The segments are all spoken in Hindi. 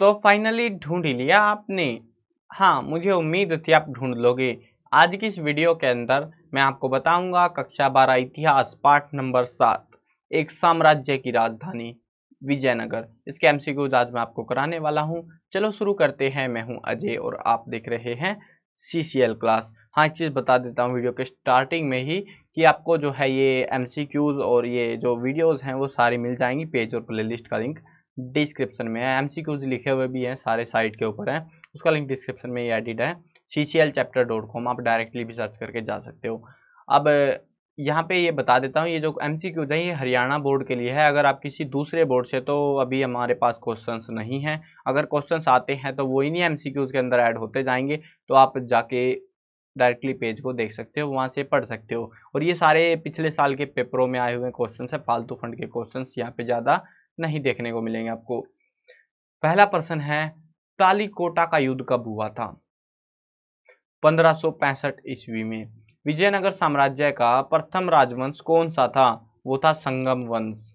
तो फाइनली ढूंढ लिया आपने हाँ मुझे उम्मीद थी आप ढूंढ लोगे आज की इस वीडियो के अंदर मैं आपको बताऊंगा कक्षा बारह इतिहास पाठ नंबर सात एक साम्राज्य की राजधानी विजयनगर इसके एमसीक्यूज आज मैं आपको कराने वाला हूँ चलो शुरू करते हैं मैं हूँ अजय और आप देख रहे हैं सी क्लास हाँ एक चीज़ बता देता हूँ वीडियो के स्टार्टिंग में ही कि आपको जो है ये एम और ये जो वीडियोज़ हैं वो सारी मिल जाएंगी पेज और लिस्ट का लिंक डिस्क्रिप्शन में है क्यूज लिखे हुए भी हैं सारे साइट के ऊपर हैं उसका लिंक डिस्क्रिप्शन में ही एडिट है C C L chapter dot com आप डायरेक्टली भी सर्च करके जा सकते हो अब यहाँ पे ये बता देता हूँ ये जो एम सी क्यूज है ये हरियाणा बोर्ड के लिए है अगर आप किसी दूसरे बोर्ड से तो अभी हमारे पास क्वेश्चंस नहीं हैं अगर क्वेश्चंस आते हैं तो वो नहीं एम सी क्यूज के अंदर ऐड होते जाएंगे तो आप जाके डायरेक्टली पेज को देख सकते हो वहाँ से पढ़ सकते हो और ये सारे पिछले साल के पेपरों में आए हुए क्वेश्चन है फालतू फंड के क्वेश्चन यहाँ पे ज़्यादा नहीं देखने को मिलेंगे आपको पहला प्रश्न है तालीकोटा का युद्ध कब हुआ था 1565 ईस्वी में विजयनगर साम्राज्य का प्रथम राजवंश कौन सा था वो था संगम वंश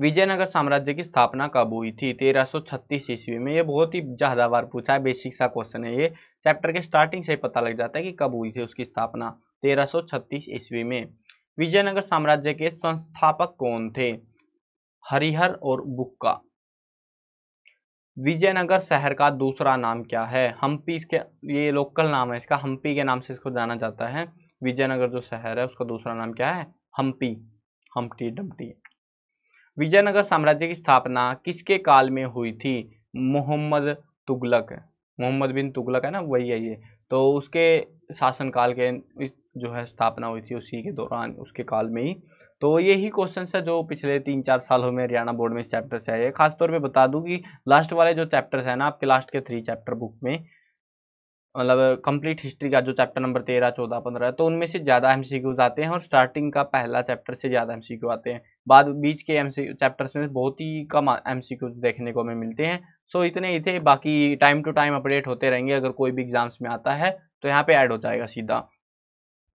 विजयनगर साम्राज्य की स्थापना कब हुई थी 1336 ईस्वी में ये बहुत ही ज़्यादा बार पूछा है बेसिक सा क्वेश्चन है ये चैप्टर के स्टार्टिंग से ही पता लग जाता है कि कब हुई थी उसकी स्थापना 1336 ईस्वी में विजयनगर साम्राज्य के संस्थापक कौन थे हरिहर और बुक्का विजयनगर शहर का दूसरा नाम क्या है हम्पी इसके ये लोकल नाम है इसका हम्पी के नाम से इसको जाना जाता है विजयनगर जो शहर है उसका दूसरा नाम क्या है हम्पी हम्पटी डम्पटी विजयनगर साम्राज्य की स्थापना किसके काल में हुई थी मोहम्मद तुगलक मोहम्मद बिन तुगलक है ना वही है ये तो उसके शासनकाल के जो है स्थापना हुई थी उसी के दौरान उसके काल में ही तो यही क्वेश्चन है जो पिछले तीन चार सालों में हरियाणा बोर्ड में इस चैप्टर से आए खासतौर पर बता दूँ कि लास्ट वाले जो चैप्टर्स हैं ना आपके लास्ट के थ्री चैप्टर बुक में मतलब कंप्लीट हिस्ट्री का जो चैप्टर नंबर तेरह चौदह पंद्रह तो उनमें से ज़्यादा एम आते हैं और स्टार्टिंग का पहला चैप्टर से ज़्यादा एम आते हैं बाद बीच के एम चैप्टर्स में बहुत ही कम एम देखने को हमें मिलते हैं सो इतने ही थे बाकी टाइम टू टाइम अपडेट होते रहेंगे अगर कोई भी एग्जाम्स में आता है तो यहाँ पे ऐड हो जाएगा सीधा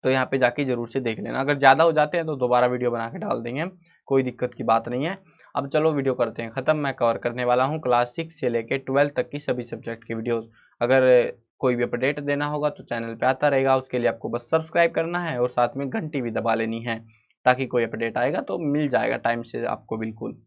तो यहाँ पे जाके जरूर से देख लेना अगर ज़्यादा हो जाते हैं तो दोबारा वीडियो बना के डाल देंगे कोई दिक्कत की बात नहीं है अब चलो वीडियो करते हैं ख़त्म मैं कवर करने वाला हूँ क्लास सिक्स से लेकर ट्वेल्थ तक की सभी सब्जेक्ट की वीडियोज़ अगर कोई भी अपडेट देना होगा तो चैनल पर आता रहेगा उसके लिए आपको बस सब्सक्राइब करना है और साथ में घंटी भी दबा लेनी है ताकि कोई अपडेट आएगा तो मिल जाएगा टाइम से आपको बिल्कुल